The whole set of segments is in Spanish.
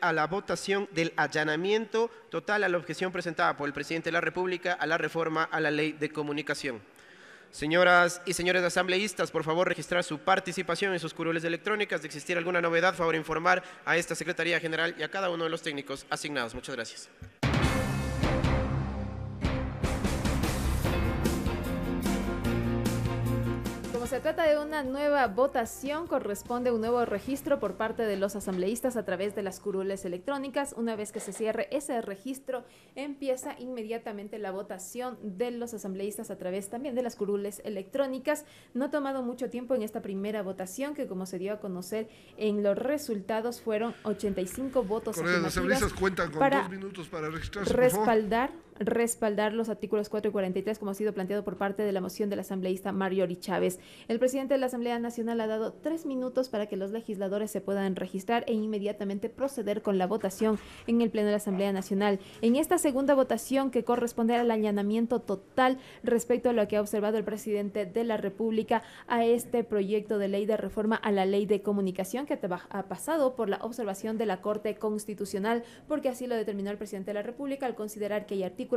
a la votación del allanamiento total a la objeción presentada por el presidente de la República a la reforma a la ley de comunicación. Señoras y señores asambleístas, por favor registrar su participación en sus curules electrónicas. De existir alguna novedad, favor informar a esta Secretaría General y a cada uno de los técnicos asignados. Muchas gracias. se trata de una nueva votación, corresponde un nuevo registro por parte de los asambleístas a través de las curules electrónicas. Una vez que se cierre ese registro, empieza inmediatamente la votación de los asambleístas a través también de las curules electrónicas. No ha tomado mucho tiempo en esta primera votación, que como se dio a conocer en los resultados, fueron 85 votos. Las asambleístas cuentan con dos minutos para registrarse. Respaldar respaldar los artículos 4 y 43 como ha sido planteado por parte de la moción del asambleísta Mariori Chávez. El presidente de la Asamblea Nacional ha dado tres minutos para que los legisladores se puedan registrar e inmediatamente proceder con la votación en el Pleno de la Asamblea Nacional. En esta segunda votación que corresponde al allanamiento total respecto a lo que ha observado el presidente de la República a este proyecto de ley de reforma a la ley de comunicación que ha pasado por la observación de la Corte Constitucional porque así lo determinó el presidente de la República al considerar que hay artículos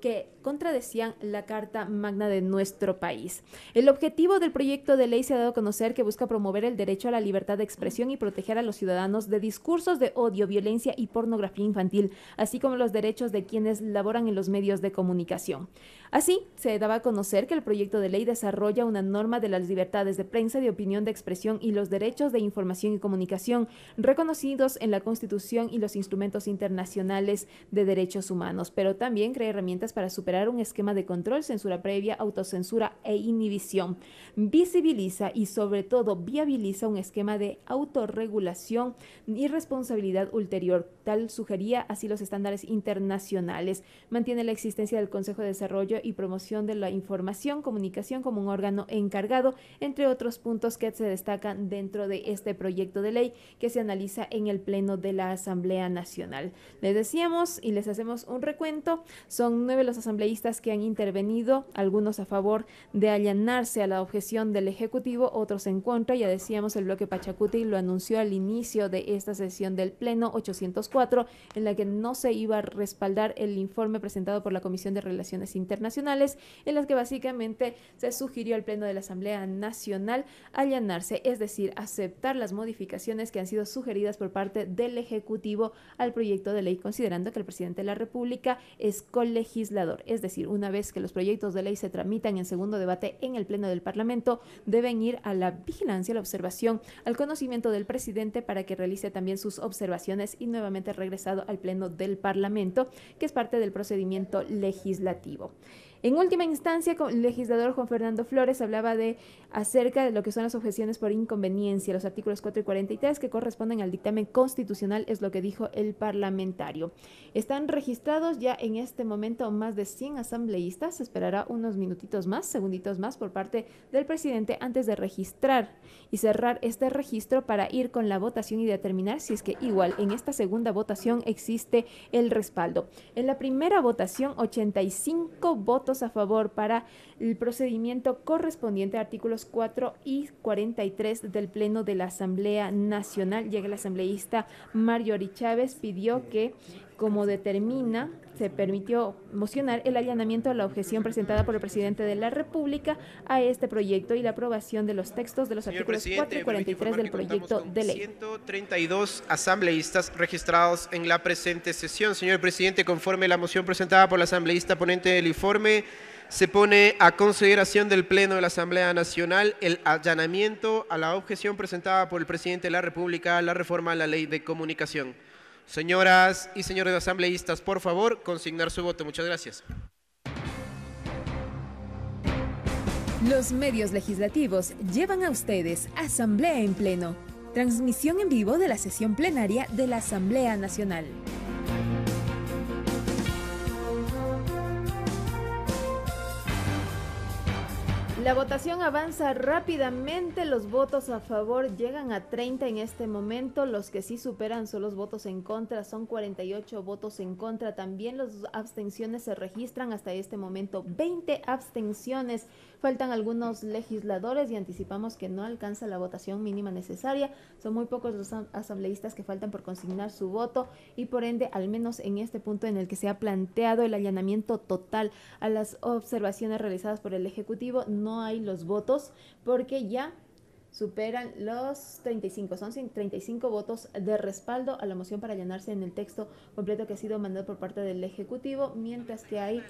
que contradecían la Carta Magna de nuestro país. El objetivo del proyecto de ley se ha dado a conocer que busca promover el derecho a la libertad de expresión y proteger a los ciudadanos de discursos de odio, violencia y pornografía infantil, así como los derechos de quienes laboran en los medios de comunicación. Así, se daba a conocer que el proyecto de ley desarrolla una norma de las libertades de prensa, de opinión, de expresión y los derechos de información y comunicación reconocidos en la Constitución y los instrumentos internacionales de derechos humanos, pero también crea herramientas para superar un esquema de control, censura previa, autocensura e inhibición. Visibiliza y sobre todo viabiliza un esquema de autorregulación y responsabilidad ulterior, tal sugería así los estándares internacionales. Mantiene la existencia del Consejo de Desarrollo y Promoción de la Información, Comunicación como un órgano encargado, entre otros puntos que se destacan dentro de este proyecto de ley que se analiza en el Pleno de la Asamblea Nacional. Les decíamos y les hacemos un recuento son nueve los asambleístas que han intervenido, algunos a favor de allanarse a la objeción del Ejecutivo, otros en contra. Ya decíamos, el bloque Pachacuti lo anunció al inicio de esta sesión del Pleno 804, en la que no se iba a respaldar el informe presentado por la Comisión de Relaciones Internacionales, en las que básicamente se sugirió al Pleno de la Asamblea Nacional allanarse, es decir, aceptar las modificaciones que han sido sugeridas por parte del Ejecutivo al proyecto de ley, considerando que el presidente de la República es colegislador. Es decir, una vez que los proyectos de ley se tramitan en segundo debate en el Pleno del Parlamento, deben ir a la vigilancia, a la observación, al conocimiento del presidente para que realice también sus observaciones y nuevamente regresado al Pleno del Parlamento, que es parte del procedimiento legislativo. En última instancia, el legislador Juan Fernando Flores hablaba de acerca de lo que son las objeciones por inconveniencia, los artículos 4 y 43 que corresponden al dictamen constitucional, es lo que dijo el parlamentario. Están registrados ya en este momento más de 100 asambleístas, se esperará unos minutitos más, segunditos más por parte del presidente antes de registrar y cerrar este registro para ir con la votación y determinar si es que igual en esta segunda votación existe el respaldo. En la primera votación, 85 votos a favor para el procedimiento correspondiente a artículos 4 y 43 del Pleno de la Asamblea Nacional, Llega el asambleísta Mario Ari Chávez pidió que como determina, se permitió mocionar el allanamiento a la objeción presentada por el presidente de la República a este proyecto y la aprobación de los textos de los artículos 4 y 43 del proyecto de ley. 132 asambleístas registrados en la presente sesión. Señor presidente, conforme la moción presentada por la asambleísta ponente del informe, se pone a consideración del Pleno de la Asamblea Nacional el allanamiento a la objeción presentada por el presidente de la República a la reforma a la ley de comunicación. Señoras y señores asambleístas, por favor, consignar su voto. Muchas gracias. Los medios legislativos llevan a ustedes Asamblea en Pleno, transmisión en vivo de la sesión plenaria de la Asamblea Nacional. La votación avanza rápidamente, los votos a favor llegan a 30 en este momento, los que sí superan son los votos en contra, son 48 votos en contra, también las abstenciones se registran hasta este momento, 20 abstenciones, faltan algunos legisladores y anticipamos que no alcanza la votación mínima necesaria, son muy pocos los asambleístas que faltan por consignar su voto y por ende, al menos en este punto en el que se ha planteado el allanamiento total a las observaciones realizadas por el Ejecutivo, no hay los votos porque ya superan los 35, son 35 votos de respaldo a la moción para llenarse en el texto completo que ha sido mandado por parte del Ejecutivo, mientras que hay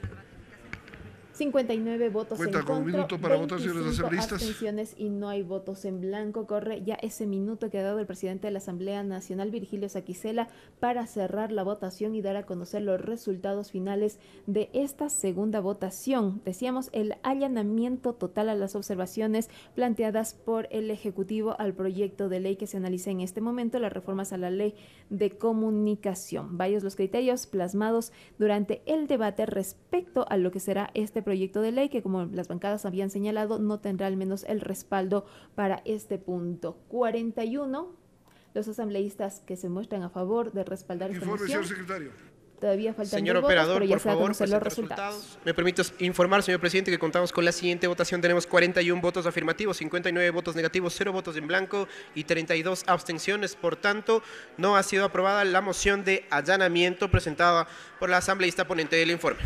59 votos Cuenta en contra, un minuto para 25 abstenciones y no hay votos en blanco. Corre ya ese minuto que ha dado el presidente de la Asamblea Nacional, Virgilio Saquicela, para cerrar la votación y dar a conocer los resultados finales de esta segunda votación. Decíamos el allanamiento total a las observaciones planteadas por el Ejecutivo al proyecto de ley que se analiza en este momento, las reformas a la ley de comunicación. Varios los criterios plasmados durante el debate respecto a lo que será este proyecto de ley que, como las bancadas habían señalado, no tendrá al menos el respaldo para este punto. 41. Los asambleístas que se muestran a favor de respaldar Informe, Señor secretario. Todavía faltan Señor operador, por favor, los resultados. Me permito informar, señor presidente, que contamos con la siguiente votación. Tenemos 41 votos afirmativos, 59 votos negativos, cero votos en blanco y 32 abstenciones. Por tanto, no ha sido aprobada la moción de allanamiento presentada por la asambleísta ponente del informe.